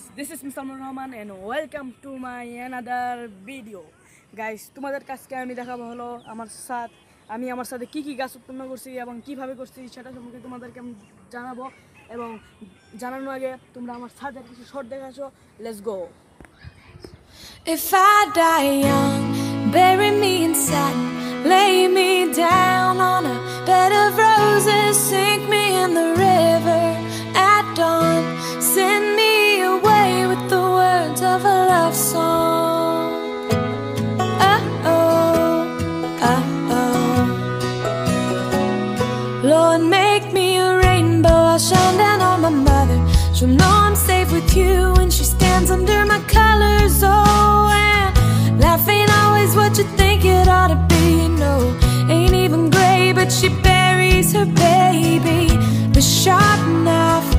guys this is Musalman Rahman and welcome to my another video guys তোমাদের কাছকে আমি দেখাবো হলো আমার সাথ আমি আমার সাথে কি কি গাছ উৎপন্ন করছি এবং কিভাবে করছি সেটা সম্পর্কে তোমাদেরকে আমি জানাবো এবং জানানোর আগে তোমরা আমার সাথে কিছু শর্ট দেখাছো let's go If I die young, bury with you when she stands under my colors, oh And life ain't always what you think it ought to be, no Ain't even gray, but she buries her baby The sharp knife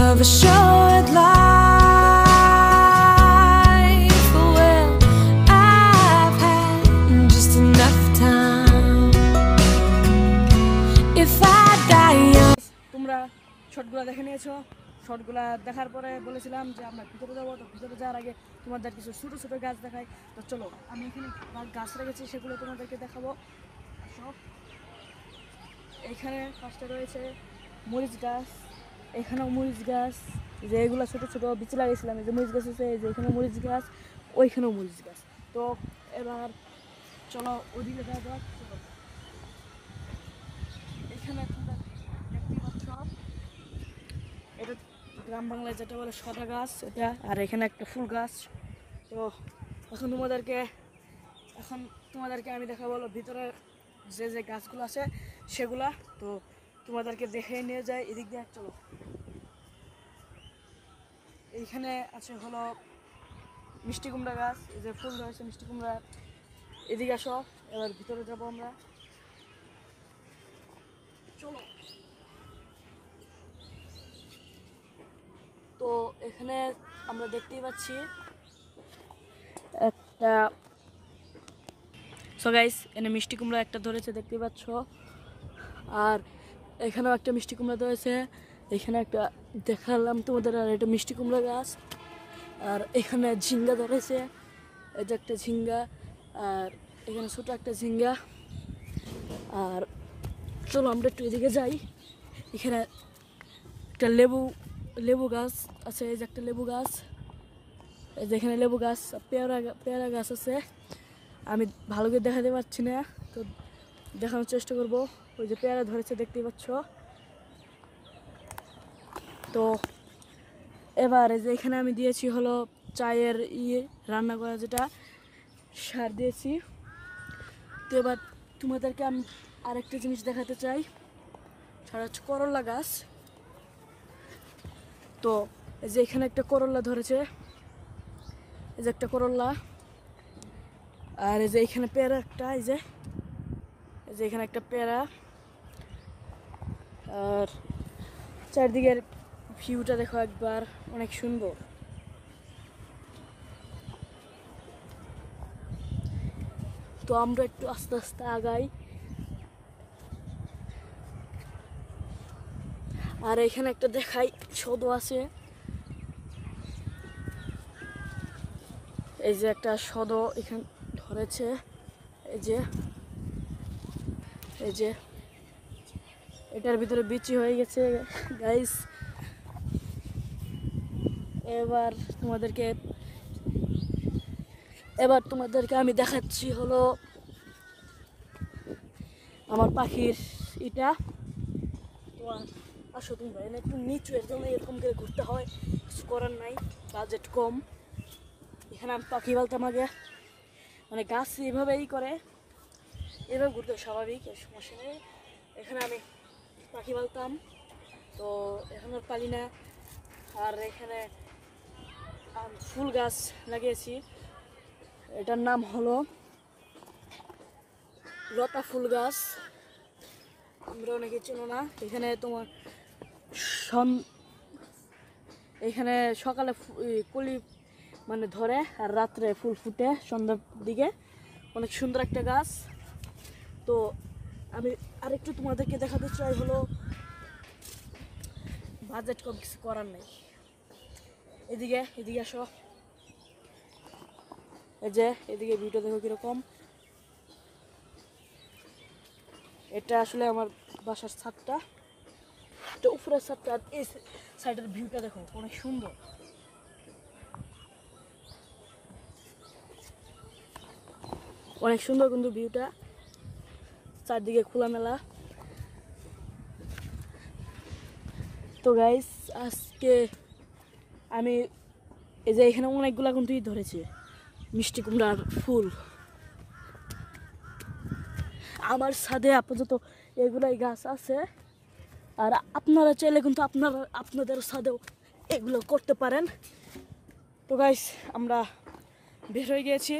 of a short life Well, I've had just enough time If I die young তোমরা শটগুলো দেখে নিয়েছো শর্টগুলো দেখার পরে বলেছিলাম যে আমরা ভিতরে যাবো তো ভিতরে যাওয়ার আগে তোমাদের কিছু ছোটো ছোটো গাছ দেখাই তো চলো আমি এখানে গাছ রেখেছি সেগুলো তোমাদেরকে দেখাবো সব এখানে ফার্স্টে রয়েছে মরিচ গাছ এখানেও মরিচ গাছ যে এগুলো ছোটো ছোটো বিচি লাগিয়েছিলাম এই যে মরিচ গাছ আছে যে এখানে মরিচ গাছ ওইখানেও মরিচ গাছ তো এবার চলো ওদিকে যাওয়া যাক চলো এখানে গ্রাম বাংলায় যেটা বলে সাদা গাছ এটা আর এখানে একটা ফুল গাছ তো এখন তোমাদেরকে এখন তোমাদেরকে আমি দেখা বলো ভিতরে যে যে গাছগুলো আছে সেগুলা তো তোমাদেরকে দেখে নিয়ে যায় এদিক দিয়ে চলো এইখানে আছে হলো মিষ্টি কুমড়া গাছ এই যে ফুল রয়েছে মিষ্টি কুমড়া এদিকে আসো এবার ভিতরে যাবো আমরা চলো তো এখানে আমরা দেখতেই পাচ্ছি একটা সো গাইস মিষ্টি কুমড়া একটা ধরেছে দেখতে পাচ্ছ আর এখানেও একটা মিষ্টি কুমড়া ধরেছে এখানে একটা দেখালাম তোমাদের আর এটা মিষ্টি কুমড়া গাছ আর এখানে ঝিঙ্গা ধরেছে এটা একটা ঝিঙ্গা আর এখানে ছোটো একটা ঝিঙ্গা আর চলো আমরা একটু এদিকে যাই এখানে একটা লেবু লেবু গাছ আছে এই যে একটা লেবু গাছ যেখানে লেবু গাছ পেয়ারা পেয়ারা গাছ আছে আমি ভালো করে দেখাতে পারছি না তো দেখানোর চেষ্টা করব ওই যে পেয়ারা ধরেছে দেখতেই পাচ্ছ তো এবার যে এখানে আমি দিয়েছি হলো চায়ের ইয়ে রান্না করা যেটা সার দিয়েছি তো এবার তোমাদেরকে আমি আরেকটা জিনিস দেখাতে চাই সারা হচ্ছে করলা গাছ তো এই যে এখানে একটা করল্লা ধরেছে এই যে একটা করল্লা আর এই যে এখানে পেয়ারা একটা এই যে এই যে এখানে একটা পেয়ারা আর চারদিকের ভিউটা দেখো একবার অনেক সুন্দর তো আমরা একটু আস্তে আস্তে আগাই আর এখানে একটা দেখাই সৌদ আছে এই যে একটা সদ এখানে ধরেছে এই যে এই যে এটার ভিতরে বিচি হয়ে গেছে গাইস এবার তোমাদেরকে এবার তোমাদেরকে আমি দেখাচ্ছি হলো আমার পাখির এটা তোমার আসো তোমরা এনে একটু নিচু একদম এরকম করে ঘুরতে হয় কিছু করার নাই বাজেট কম এখানে আমি পাখি বলতাম আগে মানে গাছ এভাবেই করে এভাবে ঘুরতে স্বাভাবিক সমস্যা নেই এখানে আমি পাখি বলতাম তো এখন আর পারি না আর এখানে ফুল গাছ লাগিয়েছি এটার নাম হলো লতা ফুল গাছ আমরা অনেকে চেনো না এখানে তোমার সন এখানে সকালে কলি মানে ধরে আর রাত্রে ফুল ফুটে সন্ধ্যার দিকে অনেক সুন্দর একটা গাছ তো আমি আরেকটু তোমাদেরকে দেখাতে চাই হলো বাজেট কম কিছু করার নেই এদিকে এদিকে আসো এই যে এদিকে ভিডিও দেখো কীরকম এটা আসলে আমার বাসার ছাদটা তো উপরের সাইডটা এই সাইডের ভিউটা দেখো অনেক সুন্দর অনেক সুন্দর কিন্তু ভিউটা চারদিকে খোলা মেলা তো গাইস আজকে আমি এই যে এখানে অনেকগুলা কিন্তু ধরেছি মিষ্টি কুমড়ার ফুল আমার সাথে আপাতত এগুলাই গাছ আছে আর আপনারা চাইলে কিন্তু আপনারা আপনাদের সাথেও এগুলো করতে পারেন তো গাইস আমরা বের হয়ে গিয়েছি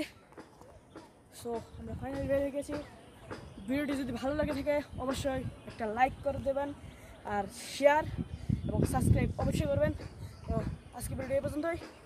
সো আমরা ফাইনালি বের হয়ে গেছি ভিডিওটি যদি ভালো লাগে থাকে অবশ্যই একটা লাইক করে দেবেন আর শেয়ার এবং সাবস্ক্রাইব অবশ্যই করবেন তো আজকে ভিডিও এ পর্যন্তই